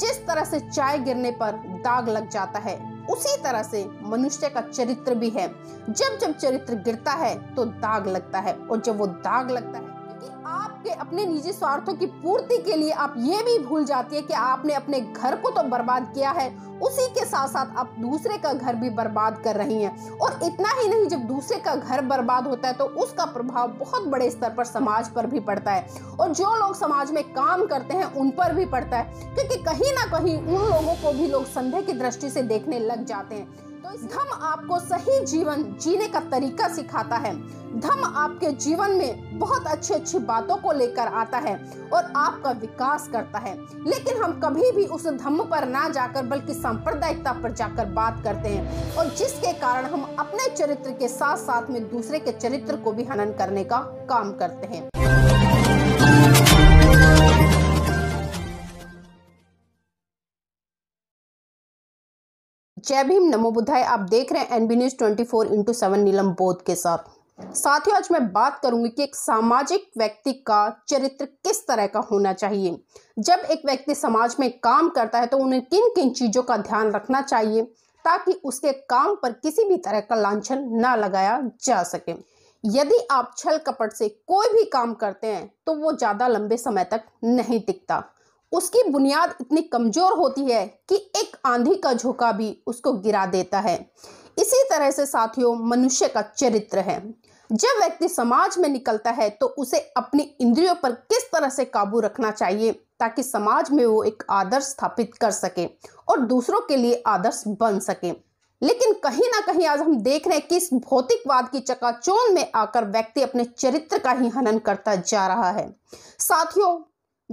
जिस तरह से चाय गिरने पर दाग लग जाता है उसी तरह से मनुष्य का चरित्र भी है जब जब चरित्र गिरता है तो दाग लगता है और जब वो दाग लगता है आपके अपने निजी स्वार्थों की पूर्ति के लिए आप ये भी भूल जाती है कि आपने अपने घर को तो बर्बाद किया है उसी के साथ साथ आप दूसरे का घर भी बर्बाद कर रही हैं और इतना ही नहीं जब दूसरे का घर बर्बाद होता है तो उसका प्रभाव बहुत बड़े स्तर पर समाज पर भी पड़ता है और जो लोग समाज में काम करते हैं उन पर भी पड़ता है क्योंकि कहीं ना कहीं उन लोगों को भी लोग संदेह की दृष्टि से देखने लग जाते हैं तो धम आपको सही जीवन जीने का तरीका सिखाता है धम आपके जीवन में बहुत अच्छी अच्छी बातों को लेकर आता है और आपका विकास करता है लेकिन हम कभी भी उस धम्म पर ना जाकर बल्कि सांप्रदायिकता पर जाकर बात करते हैं और जिसके कारण हम अपने चरित्र के साथ साथ में दूसरे के चरित्र को भी हनन करने का काम करते हैं जय भीम नमो बुद्धाय आप देख रहे हैं NB news twenty four into seven Neelam Bodh के साथ साथ ही आज मैं बात करूंगी कि एक सामाजिक व्यक्ति का चरित्र किस तरह का होना चाहिए जब एक व्यक्ति समाज में काम करता है तो उन्हें किन किन चीज़ों का ध्यान रखना चाहिए ताकि उसके काम पर किसी भी तरह का लाछन ना लगाया जा सके यदि आप छल कपट से कोई भी काम करते हैं तो वो ज़्यादा लंबे समय तक नहीं टिकता उसकी बुनियाद इतनी कमज़ोर होती है कि एक आंधी का झोंका भी उसको गिरा देता है इसी तरह से साथियों मनुष्य का चरित्र है जब व्यक्ति समाज में निकलता है तो उसे अपनी इंद्रियों पर किस तरह से काबू रखना चाहिए ताकि समाज में वो एक आदर्श स्थापित कर सके और दूसरों के लिए आदर्श बन सके लेकिन कहीं ना कहीं आज हम देख रहे हैं कि इस भौतिकवाद की चकाचौंध में आकर व्यक्ति अपने चरित्र का ही हनन करता जा रहा है साथियों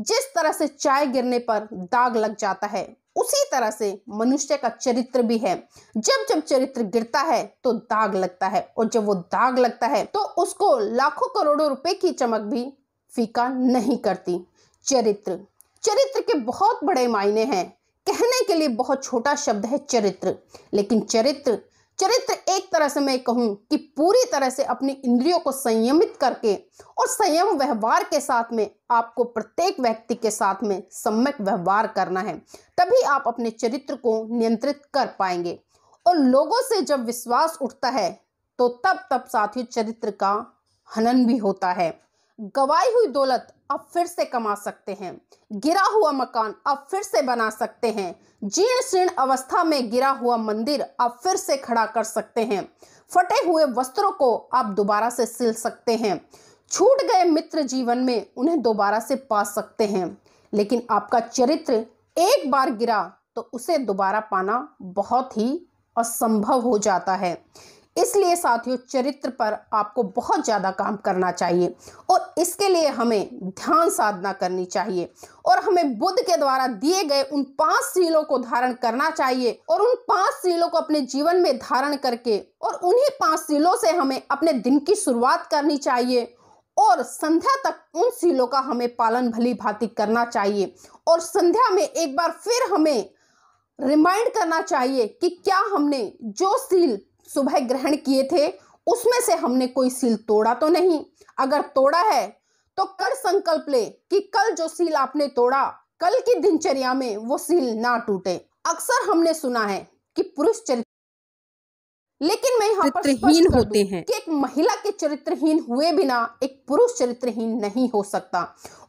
जिस तरह से चाय गिरने पर दाग लग जाता है उसी तरह से मनुष्य का चरित्र भी है जब जब चरित्र गिरता है तो दाग लगता है और जब वो दाग लगता है तो उसको लाखों करोड़ों रुपए की चमक भी फीका नहीं करती चरित्र चरित्र के बहुत बड़े मायने हैं कहने के लिए बहुत छोटा शब्द है चरित्र लेकिन चरित्र चरित्र एक तरह से मैं कहूँ कि पूरी तरह से अपनी इंद्रियों को संयमित करके और संयम व्यवहार के साथ में आपको प्रत्येक व्यक्ति के साथ में सम्यक व्यवहार करना है तभी आप अपने चरित्र को नियंत्रित कर पाएंगे और लोगों से जब विश्वास उठता है तो तब तब साथियों चरित्र का हनन भी होता है गवाई हुई दौलत अब फिर से कमा सकते हैं गिरा हुआ मकान अब फिर से बना सकते हैं जीर्ण शीर्ण अवस्था में गिरा हुआ मंदिर अब फिर से खड़ा कर सकते हैं फटे हुए वस्त्रों को आप दोबारा से सिल सकते हैं छूट गए मित्र जीवन में उन्हें दोबारा से पा सकते हैं लेकिन आपका चरित्र एक बार गिरा तो उसे दोबारा पाना बहुत ही असंभव हो जाता है इसलिए साथियों चरित्र पर आपको बहुत ज़्यादा काम करना चाहिए और इसके लिए हमें ध्यान साधना करनी चाहिए और हमें बुद्ध के द्वारा दिए गए उन पांच सीलों को धारण करना चाहिए और उन पांच सीलों को अपने जीवन में धारण करके और उन्हीं पांच सीलों से हमें अपने दिन की शुरुआत करनी चाहिए और संध्या तक उन सीलों का हमें पालन भली भांति करना चाहिए और संध्या में एक बार फिर हमें रिमाइंड करना चाहिए कि क्या हमने जो सील सुबह ग्रहण किए थे उसमें से हमने कोई सील तोड़ा तो नहीं अगर तोड़ा है तो कर संकल्प ले कि कल जो सील आपने तोड़ा कल की दिनचर्या में वो सील ना टूटे अक्सर हमने सुना है कि पुरुष चरित्र लेकिन मैं यहाँ पर चरित्रहीन होते हैं कि एक महिला के चरित्रहीन हुए बिना एक पुरुष चरित्रहीन नहीं हो सकता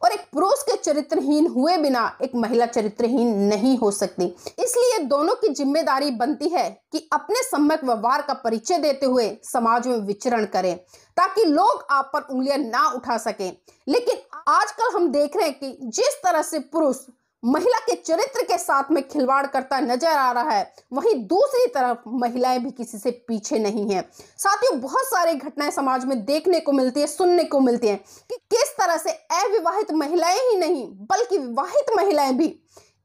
और एक पुरुष के चरित्रहीन हुए बिना एक महिला चरित्रहीन नहीं हो सकती इसलिए दोनों की जिम्मेदारी बनती है कि अपने सम्यक व्यवहार का परिचय देते हुए समाज में विचरण करें ताकि लोग आप पर उंगलियां ना उठा सके लेकिन आजकल हम देख रहे हैं कि जिस तरह से पुरुष महिला के चरित्र के साथ में खिलवाड़ करता नजर आ रहा है वहीं दूसरी तरफ महिलाएं भी किसी से पीछे नहीं हैं साथियों बहुत सारे घटनाएं समाज में देखने को मिलती है सुनने को मिलती हैं कि किस तरह से अविवाहित महिलाएं ही नहीं बल्कि विवाहित महिलाएं भी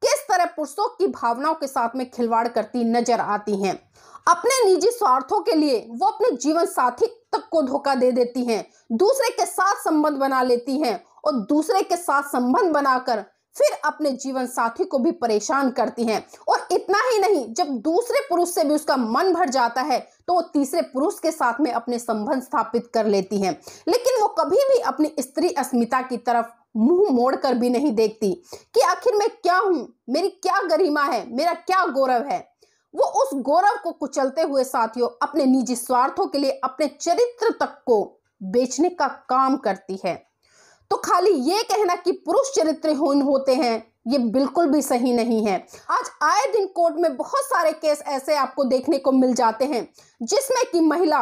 किस तरह पुरुषों की भावनाओं के साथ में खिलवाड़ करती नजर आती हैं अपने निजी स्वार्थों के लिए वो अपने जीवन साथी तक को धोखा दे देती हैं दूसरे के साथ संबंध बना लेती हैं और दूसरे के साथ संबंध बनाकर फिर अपने जीवन साथी को भी परेशान करती हैं और इतना ही नहीं जब दूसरे पुरुष से भी उसका मन भर जाता है तो वो तीसरे पुरुष के साथ में अपने संबंध स्थापित कर लेती हैं लेकिन वो कभी भी अपनी स्त्री अस्मिता की तरफ मुंह मोड़ कर भी नहीं देखती कि आखिर मैं क्या हूं मेरी क्या गरिमा है मेरा क्या गौरव है वो उस गौरव को कुचलते हुए साथियों अपने निजी स्वार्थों के लिए अपने चरित्र तक को बेचने का काम करती है तो खाली ये कहना कि पुरुष चरित्रहीन होते हैं ये बिल्कुल भी सही नहीं है आज आए दिन कोर्ट में बहुत सारे केस ऐसे आपको देखने को मिल जाते हैं जिसमें कि महिला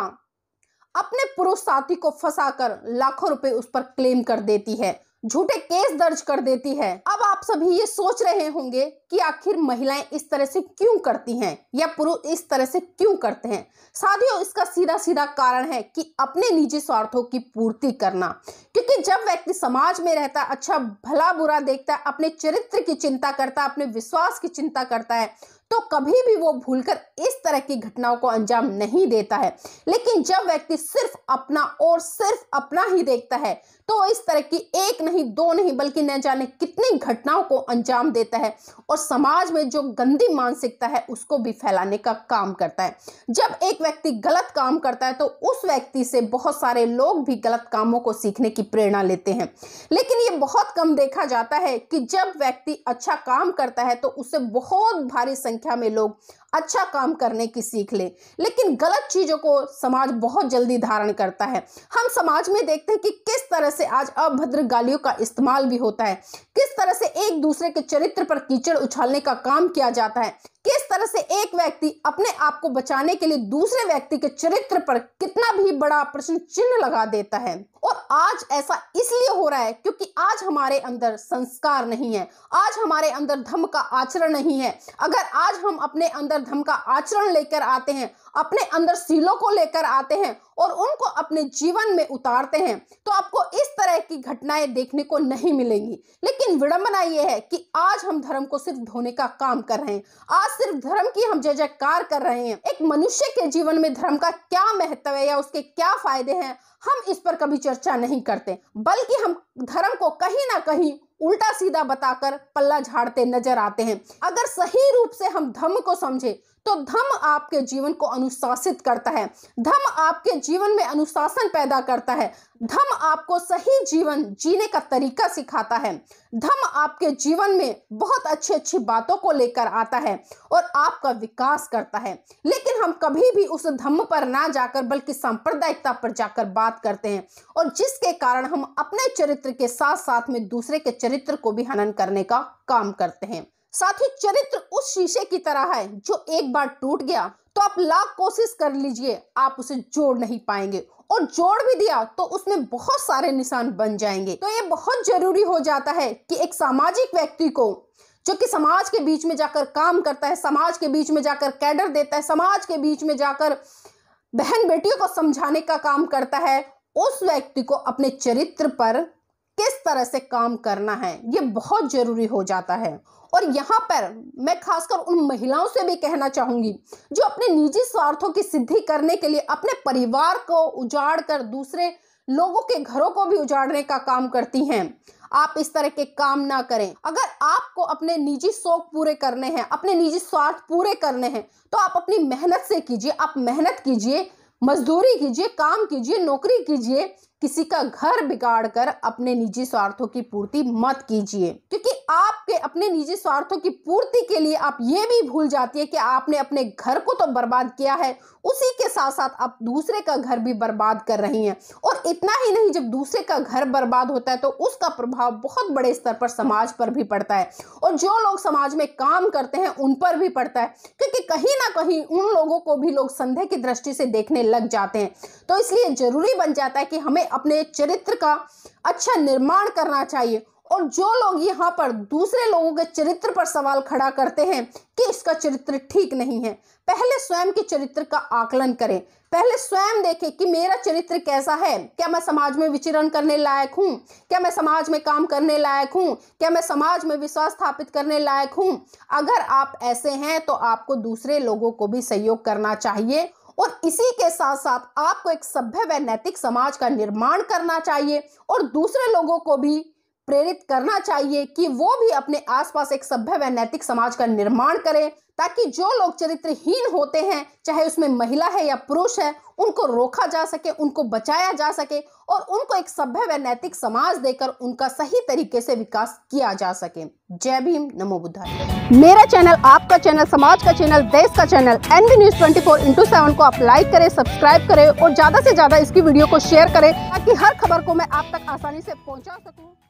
अपने पुरुष साथी को फंसाकर लाखों रुपए उस पर क्लेम कर देती है झूठे केस दर्ज कर देती है अब आप आप सभी ये सोच रहे होंगे कि आखिर महिलाएं इस तरह से क्यों करती हैं या पुरुष इस तरह से क्यों करते हैं साथियों इसका सीधा सीधा कारण है कि अपने निजी स्वार्थों की पूर्ति करना क्योंकि जब व्यक्ति समाज में रहता अच्छा भला बुरा देखता है अपने चरित्र की चिंता करता है अपने विश्वास की चिंता करता है तो कभी भी वो भूलकर इस तरह की घटनाओं को अंजाम नहीं देता है लेकिन जब व्यक्ति सिर्फ अपना और सिर्फ अपना ही देखता है तो इस तरह की एक नहीं दो नहीं बल्कि न जाने कितनी घटनाओं को अंजाम देता है और समाज में जो गंदी मानसिकता है उसको भी फैलाने का काम करता है जब एक व्यक्ति गलत काम करता है तो उस व्यक्ति से बहुत सारे लोग भी गलत कामों को सीखने की प्रेरणा लेते हैं लेकिन ये बहुत कम देखा जाता है कि जब व्यक्ति अच्छा काम करता है तो उसे बहुत भारी संख्या संख्या में लोग अच्छा काम करने की सीख ले लेकिन गलत चीज़ों को समाज बहुत जल्दी धारण करता है हम समाज में देखते हैं कि किस तरह से आज अभद्र गालियों का इस्तेमाल भी होता है किस तरह से एक दूसरे के चरित्र पर कीचड़ उछालने का काम किया जाता है किस तरह से एक व्यक्ति अपने आप को बचाने के लिए दूसरे व्यक्ति के चरित्र पर कितना भी बड़ा प्रश्न चिन्ह लगा देता है और आज ऐसा इसलिए हो रहा है क्योंकि आज हमारे अंदर संस्कार नहीं है आज हमारे अंदर धम का आचरण नहीं है अगर आज हम अपने अंदर धम का आचरण लेकर आते हैं अपने अंदर सीलों को लेकर आते हैं और उनको अपने जीवन में उतारते हैं तो आपको इस तरह की घटनाएं देखने को नहीं मिलेंगी लेकिन विडंबना यह है कि आज हम धर्म को सिर्फ धोने का काम कर रहे हैं आज सिर्फ धर्म की हम जय जयकार कर रहे हैं एक मनुष्य के जीवन में धर्म का क्या महत्व है या उसके क्या फायदे हैं हम इस पर कभी चर्चा नहीं करते बल्कि हम धर्म को कहीं ना कहीं उल्टा सीधा बताकर पल्ला झाड़ते नजर आते हैं अगर सही रूप से हम धम्म को समझे तो धम आपके जीवन को अनुशासित करता है धम आपके जीवन में अनुशासन पैदा करता है धम आपको सही जीवन जीने का तरीका सिखाता है धम आपके जीवन में बहुत अच्छी अच्छी बातों को लेकर आता है और आपका विकास करता है लेकिन हम कभी भी उस धम पर ना जाकर बल्कि सांप्रदायिकता पर जाकर बात करते हैं और जिसके कारण हम अपने चरित्र के साथ साथ में दूसरे के चरित्र को भी हनन करने का काम करते हैं साथ ही चरित्र उस शीशे की तरह है जो एक बार टूट गया तो आप लाख कोशिश कर लीजिए आप उसे जोड़ नहीं पाएंगे और जोड़ भी दिया तो उसमें बहुत सारे निशान बन जाएंगे तो ये बहुत जरूरी हो जाता है कि एक सामाजिक व्यक्ति को जो कि समाज के बीच में जाकर काम करता है समाज के बीच में जाकर कैडर देता है समाज के बीच में जाकर बहन बेटियों को समझाने का काम करता है उस व्यक्ति को अपने चरित्र पर किस तरह से काम करना है ये बहुत जरूरी हो जाता है और यहाँ पर मैं खासकर उन महिलाओं से भी कहना चाहूँगी जो अपने निजी स्वार्थों की सिद्धि करने के लिए अपने परिवार को उजाड़ कर दूसरे लोगों के घरों को भी उजाड़ने का काम करती हैं आप इस तरह के काम ना करें अगर आपको अपने निजी शौक पूरे करने हैं अपने निजी स्वार्थ पूरे करने हैं तो आप अपनी मेहनत से कीजिए आप मेहनत कीजिए मजदूरी कीजिए काम कीजिए नौकरी कीजिए किसी का घर बिगाड़ कर अपने निजी स्वार्थों की पूर्ति मत कीजिए क्योंकि आपके अपने निजी स्वार्थों की पूर्ति के लिए आप ये भी भूल जाती है कि आपने अपने घर को तो बर्बाद किया है उसी के साथ साथ आप दूसरे का घर भी बर्बाद कर रही हैं और इतना ही नहीं जब दूसरे का घर बर्बाद होता है तो उसका प्रभाव बहुत बड़े स्तर पर समाज पर भी पड़ता है और जो लोग समाज में काम करते हैं उन पर भी पड़ता है क्योंकि कहीं ना कहीं उन लोगों को भी लोग संदेह की दृष्टि से देखने लग जाते हैं तो इसलिए जरूरी बन जाता है कि हमें अपने चरित्र का अच्छा निर्माण करना चाहिए और जो लोग यहाँ पर दूसरे लोगों के चरित्र पर सवाल खड़ा करते हैं कि इसका चरित्र ठीक नहीं है पहले स्वयं के चरित्र का आकलन करें पहले स्वयं देखें कि मेरा चरित्र कैसा है क्या मैं समाज में विचरण करने लायक हूँ क्या मैं समाज में काम करने लायक हूँ क्या मैं समाज में विश्वास स्थापित करने लायक हूँ अगर आप ऐसे हैं तो आपको दूसरे लोगों को भी सहयोग करना चाहिए और इसी के साथ साथ आपको एक सभ्य व नैतिक समाज का निर्माण करना चाहिए और दूसरे लोगों को भी प्रेरित करना चाहिए कि वो भी अपने आसपास एक सभ्य व नैतिक समाज का निर्माण करें ताकि जो लोग चरित्रहीन होते हैं चाहे उसमें महिला है या पुरुष है उनको रोका जा सके उनको बचाया जा सके और उनको एक सभ्य व नैतिक समाज देकर उनका सही तरीके से विकास किया जा सके जय भीम नमो बुद्धा मेरा चैनल आपका चैनल समाज का चैनल देश का channel NB news twenty four into seven को आप लाइक करें सब्सक्राइब करें और ज्यादा से ज्यादा इसकी वीडियो को शेयर करें ताकि हर खबर को मैं आप तक आसानी से पहुँचा सकूँ